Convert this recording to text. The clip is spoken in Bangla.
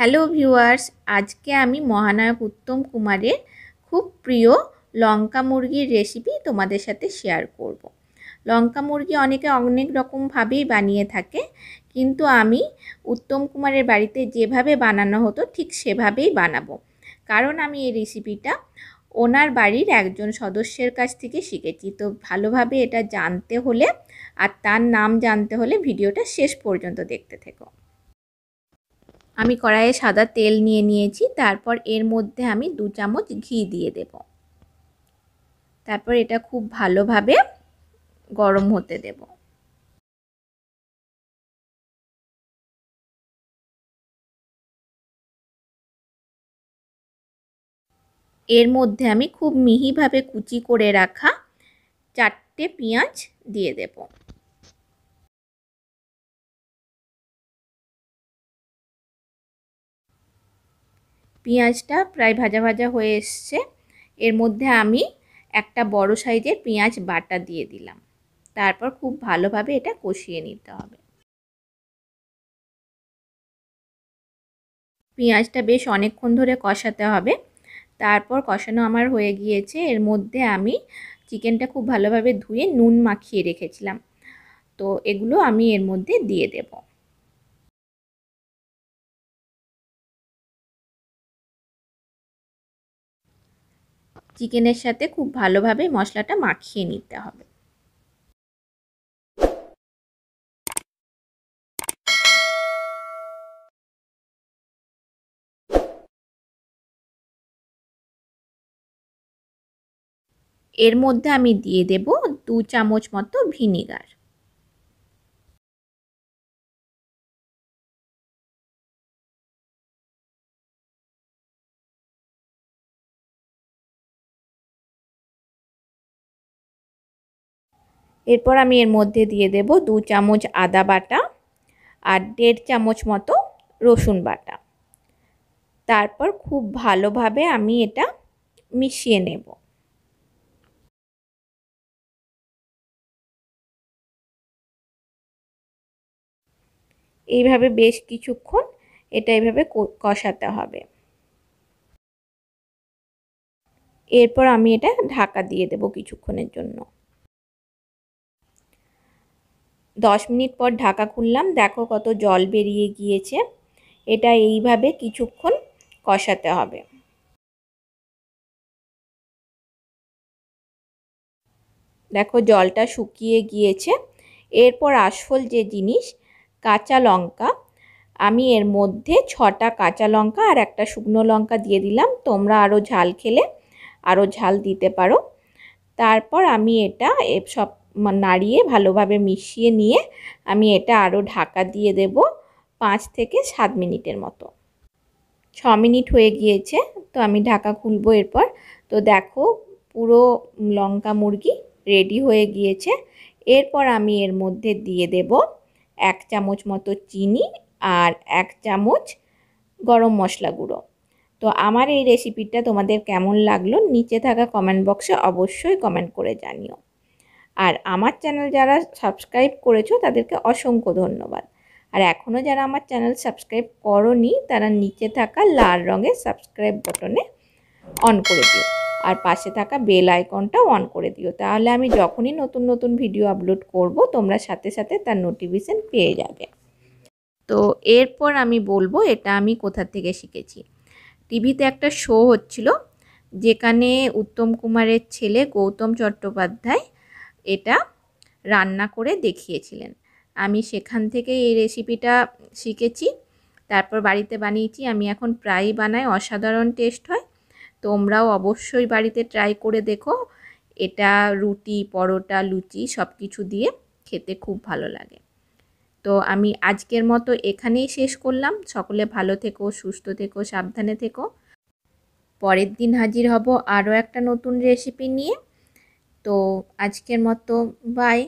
হ্যালো ভিউয়ার্স আজকে আমি মহানায়ক উত্তম কুমারের খুব প্রিয় লঙ্কা মুরগির রেসিপি তোমাদের সাথে শেয়ার করব। লঙ্কা মুরগি অনেকে অনেক রকমভাবেই বানিয়ে থাকে কিন্তু আমি উত্তম কুমারের বাড়িতে যেভাবে বানানো হতো ঠিক সেভাবেই বানাবো কারণ আমি এই রেসিপিটা ওনার বাড়ির একজন সদস্যের কাছ থেকে শিখেছি তো ভালোভাবে এটা জানতে হলে আর তার নাম জানতে হলে ভিডিওটা শেষ পর্যন্ত দেখতে থেকো আমি কড়াইয়ে সাদা তেল নিয়ে নিয়েছি তারপর এর মধ্যে আমি দু চামচ ঘি দিয়ে দেব তারপর এটা খুব ভালোভাবে গরম হতে দেব এর মধ্যে আমি খুব মিহিভাবে কুচি করে রাখা চারটে পেঁয়াজ দিয়ে দেবো পেঁয়াজটা প্রায় ভাজা ভাজা হয়ে এসছে এর মধ্যে আমি একটা বড় সাইজের পেঁয়াজ বাটা দিয়ে দিলাম তারপর খুব ভালোভাবে এটা কষিয়ে নিতে হবে পেঁয়াজটা বেশ অনেকক্ষণ ধরে কষাতে হবে তারপর কষানো আমার হয়ে গিয়েছে এর মধ্যে আমি চিকেনটা খুব ভালোভাবে ধুয়ে নুন মাখিয়ে রেখেছিলাম তো এগুলো আমি এর মধ্যে দিয়ে দেবো চিকেনের সাথে খুব ভালোভাবে মশলাটা মাখিয়ে নিতে হবে এর মধ্যে আমি দিয়ে দেব দু চামচ মতো ভিনিগার এরপর আমি এর মধ্যে দিয়ে দেব দু চামচ আদা বাটা আর দেড় চামচ মতো রসুন বাটা তারপর খুব ভালোভাবে আমি এটা মিশিয়ে নেব এইভাবে বেশ কিছুক্ষণ এটা এইভাবে কষাতে হবে এরপর আমি এটা ঢাকা দিয়ে দেব কিছুক্ষণের জন্য দশ মিনিট পর ঢাকা খুললাম দেখো কত জল বেরিয়ে গিয়েছে এটা এইভাবে কিছুক্ষণ কষাতে হবে দেখো জলটা শুকিয়ে গিয়েছে এরপর আসল যে জিনিস কাঁচা লঙ্কা আমি এর মধ্যে ছটা কাঁচা লঙ্কা আর একটা শুকনো লঙ্কা দিয়ে দিলাম তোমরা আরও ঝাল খেলে আরও ঝাল দিতে পারো তারপর আমি এটা সব নাড়িয়ে ভালোভাবে মিশিয়ে নিয়ে আমি এটা আরও ঢাকা দিয়ে দেব পাঁচ থেকে সাত মিনিটের মতো ছ মিনিট হয়ে গিয়েছে তো আমি ঢাকা খুলবো এরপর তো দেখো পুরো লঙ্কা মুরগি রেডি হয়ে গিয়েছে এরপর আমি এর মধ্যে দিয়ে দেব এক চামচ মতো চিনি আর এক চামচ গরম মশলা গুঁড়ো তো আমার এই রেসিপিটা তোমাদের কেমন লাগলো নিচে থাকা কমেন্ট বক্সে অবশ্যই কমেন্ট করে জানিও আর আমার চ্যানেল যারা সাবস্ক্রাইব করেছো তাদেরকে অসংখ্য ধন্যবাদ আর এখনও যারা আমার চ্যানেল সাবস্ক্রাইব করনি তারা নিচে থাকা লাল রঙের সাবস্ক্রাইব বটনে অন করে দিও আর পাশে থাকা বেল আইকনটা অন করে দিও তাহলে আমি যখনই নতুন নতুন ভিডিও আপলোড করব তোমরা সাথে সাথে তার নোটিফিকেশান পেয়ে যাবে তো এরপর আমি বলবো এটা আমি কোথা থেকে শিখেছি টিভিতে একটা শো হচ্ছিল যেখানে উত্তম কুমারের ছেলে গৌতম চট্টোপাধ্যায় এটা রান্না করে দেখিয়েছিলেন আমি সেখান থেকে এই রেসিপিটা শিখেছি তারপর বাড়িতে বানিয়েছি আমি এখন প্রায়ই বানাই অসাধারণ টেস্ট হয় তোমরাও অবশ্যই বাড়িতে ট্রাই করে দেখো এটা রুটি পরোটা লুচি সব কিছু দিয়ে খেতে খুব ভালো লাগে তো আমি আজকের মতো এখানেই শেষ করলাম সকলে ভালো থেকো সুস্থ থেকো সাবধানে থেকো পরের দিন হাজির হব আরও একটা নতুন রেসিপি নিয়ে তো আজকের মতো বাই